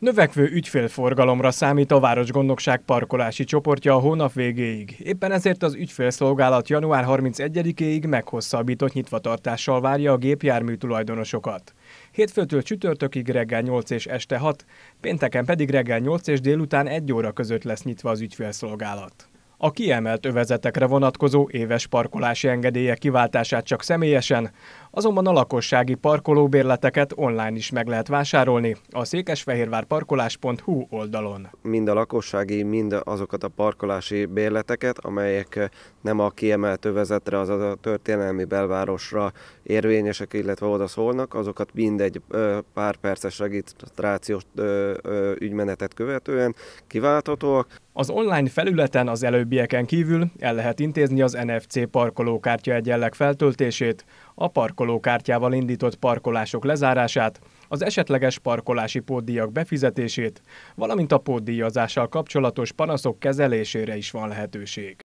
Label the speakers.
Speaker 1: Növekvő ügyfélforgalomra számít a Városgondnokság parkolási csoportja a hónap végéig. Éppen ezért az ügyfélszolgálat január 31-ig meghosszabbított nyitvatartással várja a gépjármű tulajdonosokat. Hétfőtől csütörtökig reggel 8 és este 6, pénteken pedig reggel 8 és délután 1 óra között lesz nyitva az ügyfélszolgálat. A kiemelt övezetekre vonatkozó éves parkolási engedélyek kiváltását csak személyesen, Azonban a lakossági parkolóbérleteket online is meg lehet vásárolni a székesfehérvárparkolás.hu oldalon.
Speaker 2: Mind a lakossági, mind azokat a parkolási bérleteket, amelyek nem a kiemelt övezetre, azaz a történelmi belvárosra érvényesek, illetve oda szólnak, azokat mindegy pár perces regisztrációs ügymenetet követően kiválthatóak. Az online felületen az előbbieken
Speaker 1: kívül el lehet intézni az NFC parkolókártya egyenleg feltöltését, a parkolókártyával indított parkolások lezárását, az esetleges parkolási pótdíjak befizetését, valamint a pótdíjazással kapcsolatos panaszok kezelésére is van lehetőség.